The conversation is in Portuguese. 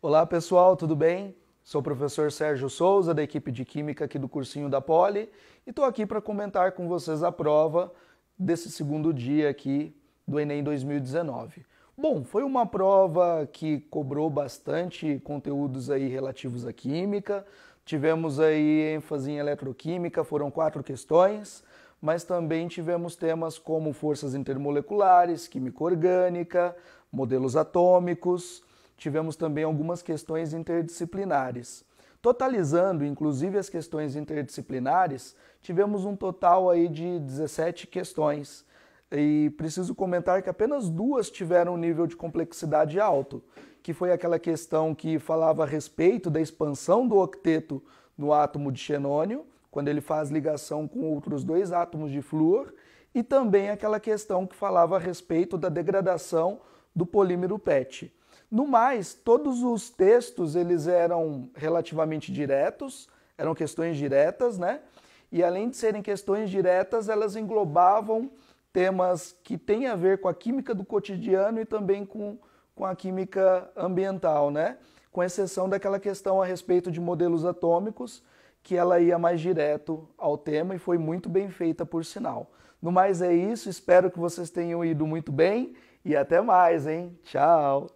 Olá pessoal, tudo bem? Sou o professor Sérgio Souza, da equipe de Química aqui do cursinho da Poli, e estou aqui para comentar com vocês a prova desse segundo dia aqui do Enem 2019. Bom, foi uma prova que cobrou bastante conteúdos aí relativos à química. Tivemos aí ênfase em eletroquímica, foram quatro questões mas também tivemos temas como forças intermoleculares, química orgânica, modelos atômicos, tivemos também algumas questões interdisciplinares. Totalizando, inclusive, as questões interdisciplinares, tivemos um total aí de 17 questões. E preciso comentar que apenas duas tiveram um nível de complexidade alto, que foi aquela questão que falava a respeito da expansão do octeto no átomo de xenônio quando ele faz ligação com outros dois átomos de flúor, e também aquela questão que falava a respeito da degradação do polímero PET. No mais, todos os textos eles eram relativamente diretos, eram questões diretas, né? E além de serem questões diretas, elas englobavam temas que têm a ver com a química do cotidiano e também com, com a química ambiental, né? Com exceção daquela questão a respeito de modelos atômicos, que ela ia mais direto ao tema e foi muito bem feita, por sinal. No mais é isso, espero que vocês tenham ido muito bem e até mais, hein? Tchau!